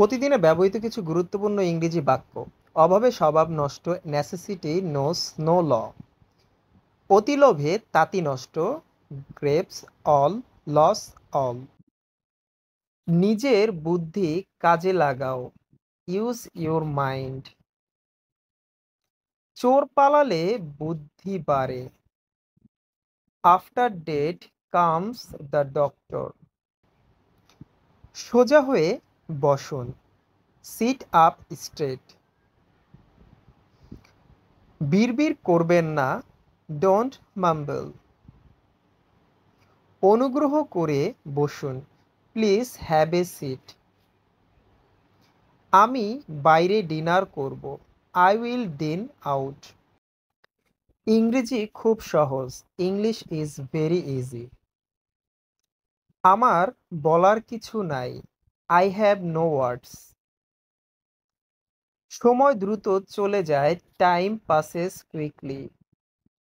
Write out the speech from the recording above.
প্রতিদিনে ব্যবহৃত কিছু গুরুত্বপূর্ণ ইংরেজি বাক্য অভাবে স্বভাব নষ্ট নেসেসিটি নোস নো ল অতিলোভে তাঁতি নষ্ট গ্রেপস অল লস অল নিজের বুদ্ধি কাজে লাগাও ইউজ ইউর মাইন্ড চোর পালালে বুদ্ধি বাড়ে after death comes the doctor সোজা হয়ে বসুন সিট আপ স্ট্রেট বিড়বিড় করবেন না ডোন্ট মাম্বল অনুগ্রহ করে বসুন প্লিজ হ্যাভ এ সিট আমি বাইরে ডিনার করব আই উইল ডিন আউট ইংরেজি খুব সহজ ইংলিশ ইজ ভেরি ইজি আমার বলার কিছু নাই আই হ্যাভ নো ওয়ার্ডস সময় দ্রুত চলে যায় টাইম পাসেস কুইকলি